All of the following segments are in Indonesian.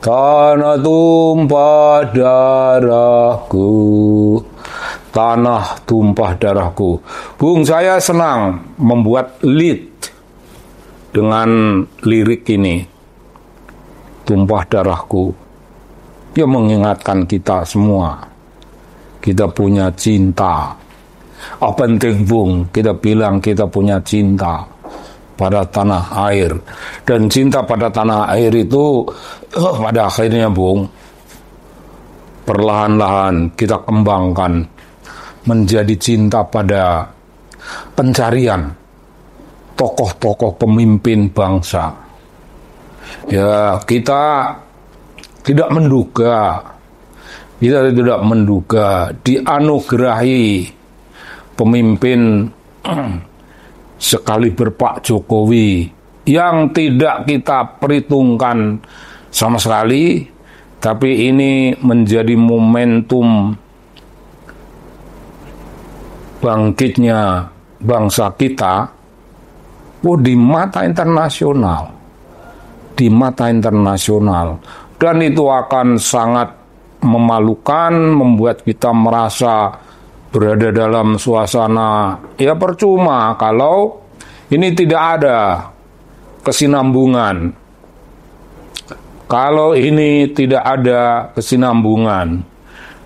karena tumpah darahku tanah tumpah darahku Bung saya senang membuat lead dengan lirik ini tumpah darahku dia ya, mengingatkan kita semua kita punya cinta apa penting Bung kita bilang kita punya cinta pada tanah air. Dan cinta pada tanah air itu oh, pada akhirnya, Bung, perlahan-lahan kita kembangkan menjadi cinta pada pencarian tokoh-tokoh pemimpin bangsa. Ya, kita tidak menduga kita tidak menduga dianugerahi pemimpin sekali berpak Jokowi yang tidak kita perhitungkan sama sekali, tapi ini menjadi momentum bangkitnya bangsa kita. Oh, di mata internasional, di mata internasional, dan itu akan sangat memalukan, membuat kita merasa berada dalam suasana ya percuma kalau ini tidak ada kesinambungan. Kalau ini tidak ada kesinambungan.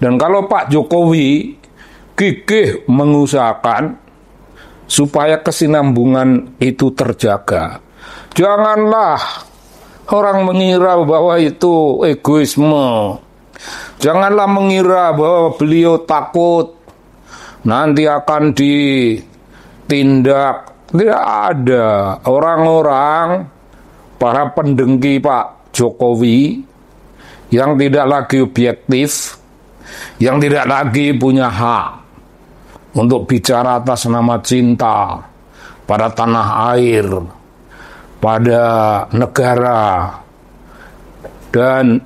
Dan kalau Pak Jokowi gigih mengusahakan supaya kesinambungan itu terjaga. Janganlah orang mengira bahwa itu egoisme. Janganlah mengira bahwa beliau takut nanti akan ditindak. Tidak ada orang-orang para pendengki Pak Jokowi yang tidak lagi objektif, yang tidak lagi punya hak untuk bicara atas nama cinta pada tanah air, pada negara dan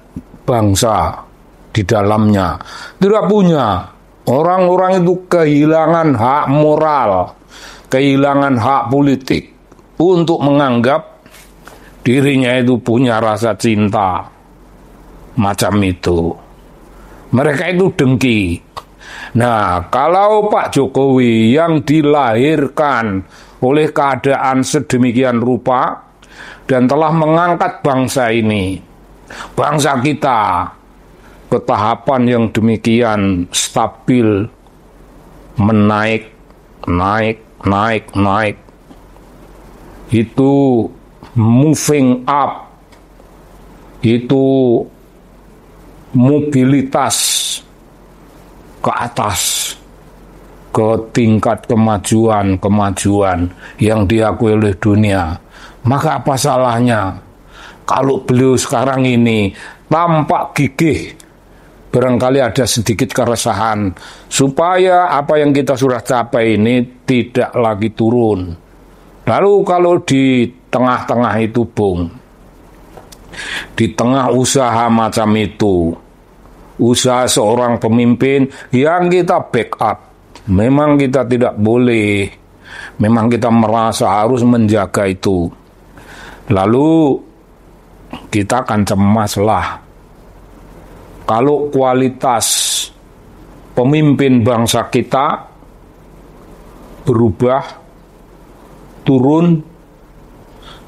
bangsa di dalamnya. Tidak punya Orang-orang itu kehilangan hak moral, kehilangan hak politik untuk menganggap dirinya itu punya rasa cinta macam itu. Mereka itu dengki. Nah, kalau Pak Jokowi yang dilahirkan oleh keadaan sedemikian rupa dan telah mengangkat bangsa ini, bangsa kita ketahapan yang demikian stabil menaik naik naik naik itu moving up itu mobilitas ke atas ke tingkat kemajuan-kemajuan yang diakui oleh dunia. Maka apa salahnya kalau beliau sekarang ini tampak gigih barangkali ada sedikit keresahan supaya apa yang kita sudah capai ini tidak lagi turun. Lalu kalau di tengah-tengah itu, Bung, di tengah usaha macam itu, usaha seorang pemimpin yang kita backup, memang kita tidak boleh, memang kita merasa harus menjaga itu. Lalu kita akan cemaslah kalau kualitas pemimpin bangsa kita berubah, turun,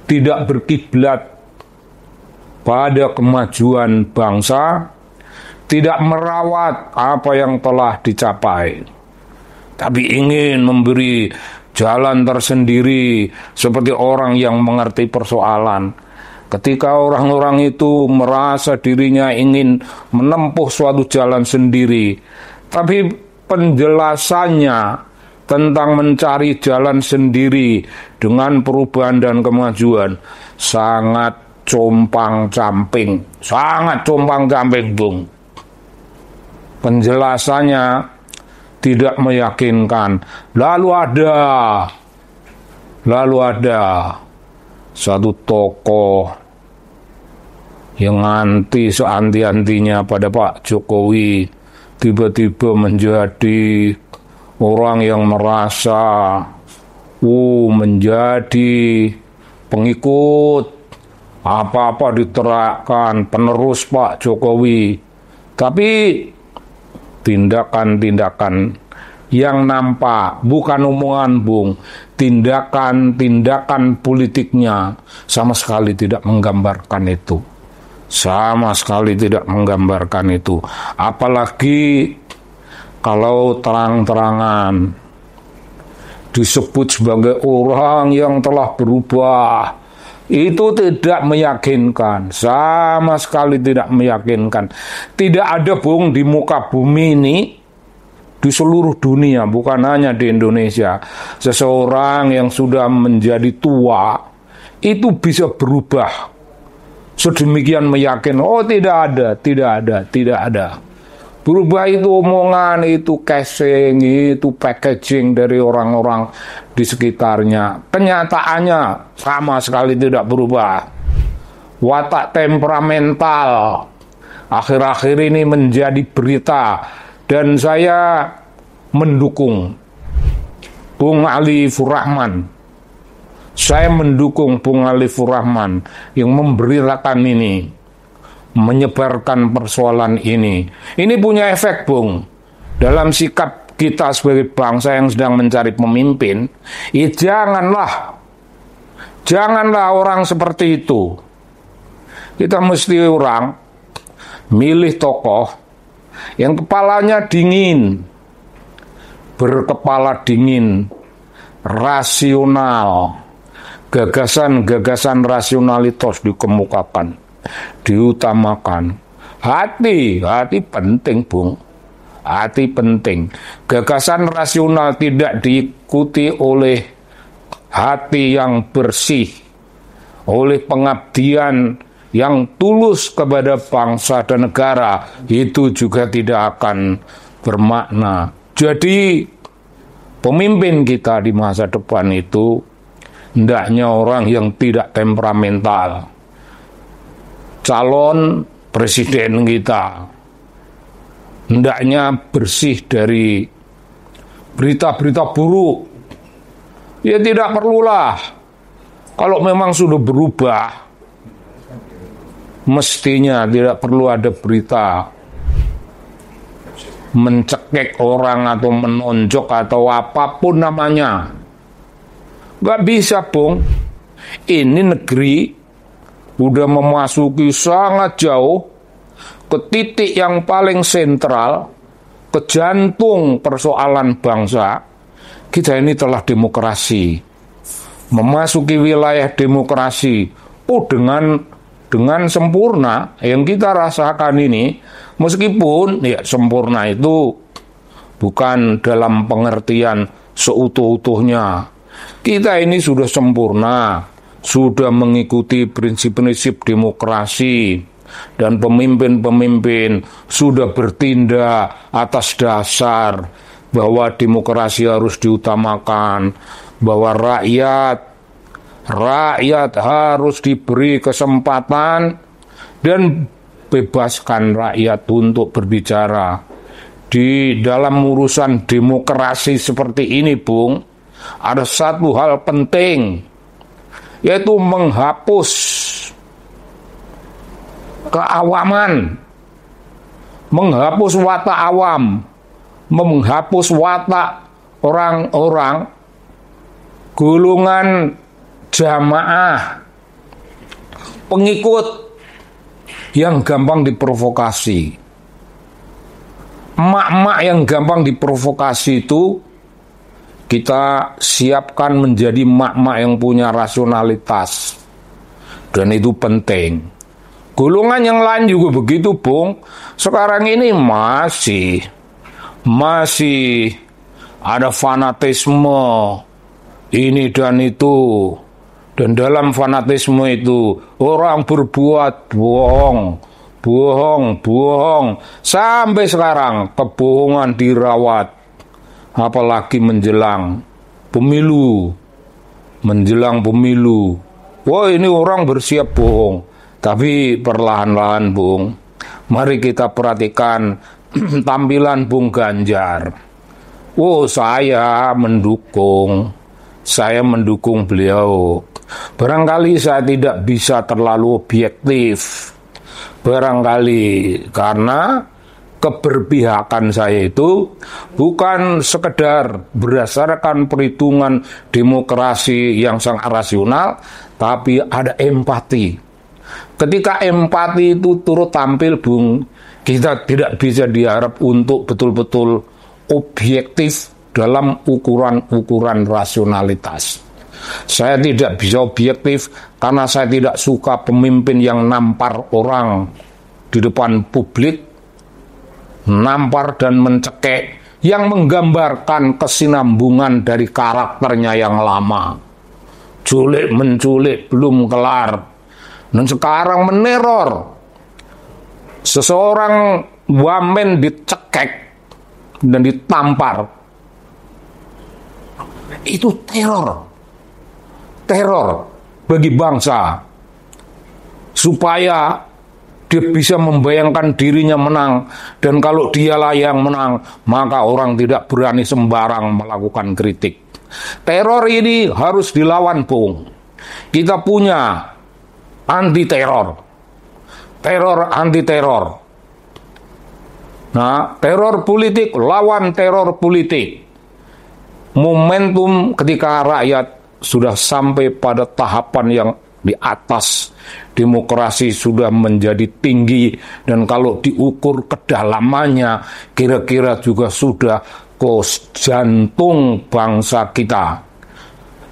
tidak berkiblat pada kemajuan bangsa, tidak merawat apa yang telah dicapai, tapi ingin memberi jalan tersendiri seperti orang yang mengerti persoalan Ketika orang-orang itu merasa dirinya ingin menempuh suatu jalan sendiri, tapi penjelasannya tentang mencari jalan sendiri dengan perubahan dan kemajuan sangat compang camping, sangat compang camping, Bung. Penjelasannya tidak meyakinkan. Lalu ada lalu ada satu tokoh yang anti seanti-antinya pada Pak Jokowi tiba-tiba menjadi orang yang merasa uh menjadi pengikut apa-apa diterakkan penerus Pak Jokowi tapi tindakan-tindakan yang nampak bukan omongan Bung tindakan-tindakan politiknya sama sekali tidak menggambarkan itu sama sekali tidak menggambarkan itu. Apalagi kalau terang-terangan disebut sebagai orang yang telah berubah. Itu tidak meyakinkan, sama sekali tidak meyakinkan. Tidak ada bung di muka bumi ini di seluruh dunia, bukan hanya di Indonesia. Seseorang yang sudah menjadi tua itu bisa berubah sedemikian meyakinkan, oh tidak ada, tidak ada, tidak ada. Berubah itu omongan, itu casing, itu packaging dari orang-orang di sekitarnya. Kenyataannya sama sekali tidak berubah. Watak temperamental akhir-akhir ini menjadi berita dan saya mendukung Bung Ali Furrahman saya mendukung Bung Alifur Rahman yang memberitakan ini, menyebarkan persoalan ini. Ini punya efek, Bung. Dalam sikap kita sebagai bangsa yang sedang mencari pemimpin, ya janganlah Janganlah orang seperti itu. Kita mesti orang milih tokoh yang kepalanya dingin, berkepala dingin, rasional, gagasan-gagasan rasionalitas dikemukakan, diutamakan. Hati, hati penting, Bung. Hati penting. Gagasan rasional tidak diikuti oleh hati yang bersih, oleh pengabdian yang tulus kepada bangsa dan negara, itu juga tidak akan bermakna. Jadi, pemimpin kita di masa depan itu hendaknya orang yang tidak temperamental. Calon presiden kita hendaknya bersih dari berita-berita buruk. Ya tidak perlulah. Kalau memang sudah berubah, mestinya tidak perlu ada berita mencekik orang atau menonjok atau apapun namanya Gak bisa, Bung. Ini negeri udah memasuki sangat jauh ke titik yang paling sentral, ke jantung persoalan bangsa. Kita ini telah demokrasi. Memasuki wilayah demokrasi. Oh, dengan dengan sempurna yang kita rasakan ini meskipun ya sempurna itu bukan dalam pengertian seutuh-utuhnya kita ini sudah sempurna, sudah mengikuti prinsip-prinsip demokrasi dan pemimpin-pemimpin sudah bertindak atas dasar bahwa demokrasi harus diutamakan, bahwa rakyat rakyat harus diberi kesempatan dan bebaskan rakyat untuk berbicara. Di dalam urusan demokrasi seperti ini, Bung, ada satu hal penting yaitu menghapus keawaman, menghapus watak awam, menghapus watak orang-orang gulungan jamaah pengikut yang gampang diprovokasi. Emak-emak yang gampang diprovokasi itu kita siapkan menjadi mak-mak yang punya rasionalitas dan itu penting. Golongan yang lain juga begitu, Bung. Sekarang ini masih masih ada fanatisme ini dan itu. Dan dalam fanatisme itu orang berbuat bohong, bohong, bohong sampai sekarang kebohongan dirawat apalagi menjelang pemilu menjelang pemilu wah ini orang bersiap bohong tapi perlahan-lahan Bung mari kita perhatikan tampilan Bung Ganjar oh saya mendukung saya mendukung beliau barangkali saya tidak bisa terlalu objektif barangkali karena keberpihakan saya itu bukan sekedar berdasarkan perhitungan demokrasi yang sangat rasional, tapi ada empati. Ketika empati itu turut tampil, Bung, kita tidak bisa diharap untuk betul-betul objektif dalam ukuran-ukuran rasionalitas. Saya tidak bisa objektif karena saya tidak suka pemimpin yang nampar orang di depan publik nampar dan mencekek yang menggambarkan kesinambungan dari karakternya yang lama. Culik menculik belum kelar. Dan sekarang meneror. Seseorang wamen dicekek dan ditampar. Itu teror. Teror bagi bangsa supaya dia bisa membayangkan dirinya menang dan kalau dialah yang menang maka orang tidak berani sembarang melakukan kritik. Teror ini harus dilawan, Bung. Kita punya anti teror. Teror anti teror. Nah, teror politik lawan teror politik. Momentum ketika rakyat sudah sampai pada tahapan yang di atas demokrasi sudah menjadi tinggi dan kalau diukur kedalamannya kira-kira juga sudah kos jantung bangsa kita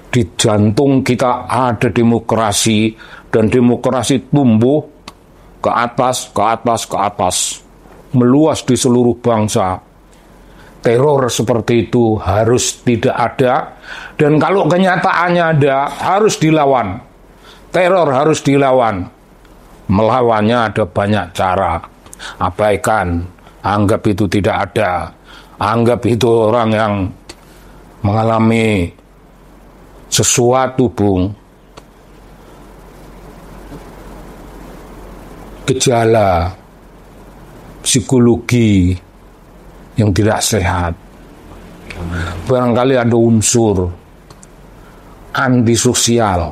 di jantung kita ada demokrasi dan demokrasi tumbuh ke atas ke atas ke atas meluas di seluruh bangsa teror seperti itu harus tidak ada dan kalau kenyataannya ada harus dilawan teror harus dilawan. Melawannya ada banyak cara. Abaikan, anggap itu tidak ada. Anggap itu orang yang mengalami sesuatu, Bung. Gejala psikologi yang tidak sehat. Barangkali ada unsur antisosial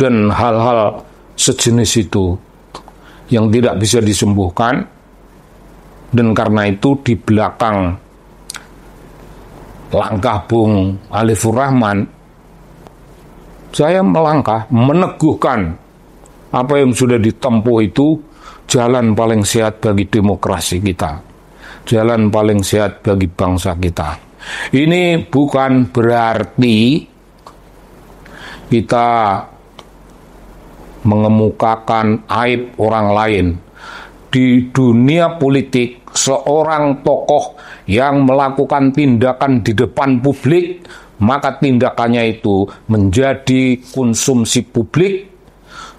dan hal-hal sejenis itu yang tidak bisa disembuhkan dan karena itu di belakang langkah Bung Alifur Rahman saya melangkah meneguhkan apa yang sudah ditempuh itu jalan paling sehat bagi demokrasi kita jalan paling sehat bagi bangsa kita ini bukan berarti kita mengemukakan aib orang lain. Di dunia politik, seorang tokoh yang melakukan tindakan di depan publik, maka tindakannya itu menjadi konsumsi publik,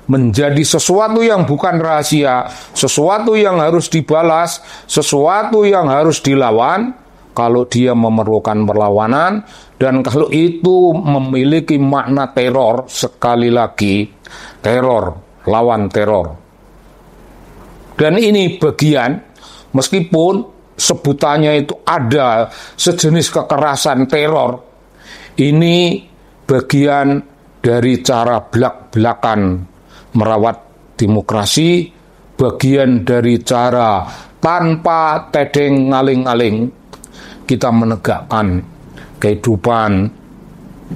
menjadi sesuatu yang bukan rahasia, sesuatu yang harus dibalas, sesuatu yang harus dilawan. Kalau dia memerlukan perlawanan, dan kalau itu memiliki makna teror, sekali lagi, teror, lawan teror. Dan ini bagian, meskipun sebutannya itu ada sejenis kekerasan teror, ini bagian dari cara belak-belakan merawat demokrasi, bagian dari cara tanpa tedeng ngaling ngaling kita menegakkan kehidupan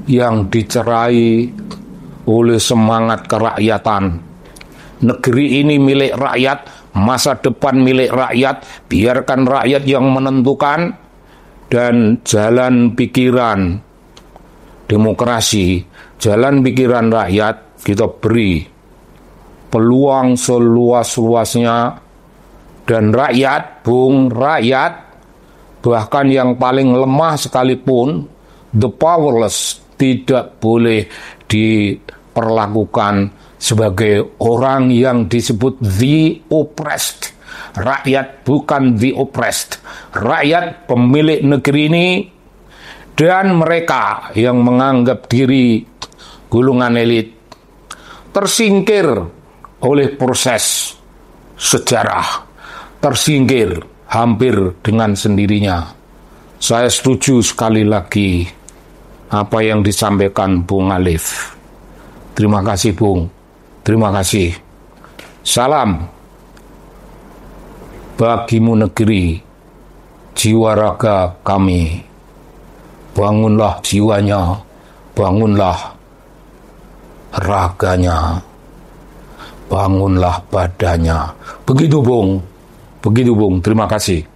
yang dicerai oleh semangat kerakyatan. Negeri ini milik rakyat, masa depan milik rakyat, biarkan rakyat yang menentukan dan jalan pikiran demokrasi, jalan pikiran rakyat kita beri peluang seluas-luasnya dan rakyat, bung rakyat bahkan yang paling lemah sekalipun, the powerless tidak boleh diperlakukan sebagai orang yang disebut the oppressed. Rakyat bukan the oppressed. Rakyat pemilik negeri ini dan mereka yang menganggap diri gulungan elit tersingkir oleh proses sejarah. Tersingkir hampir dengan sendirinya. Saya setuju sekali lagi apa yang disampaikan Bung Alif. Terima kasih Bung. Terima kasih. Salam bagimu negeri, jiwa raga kami. Bangunlah jiwanya, bangunlah raganya, bangunlah badannya. Begitu, Bung. Begitu Bung, terima kasih.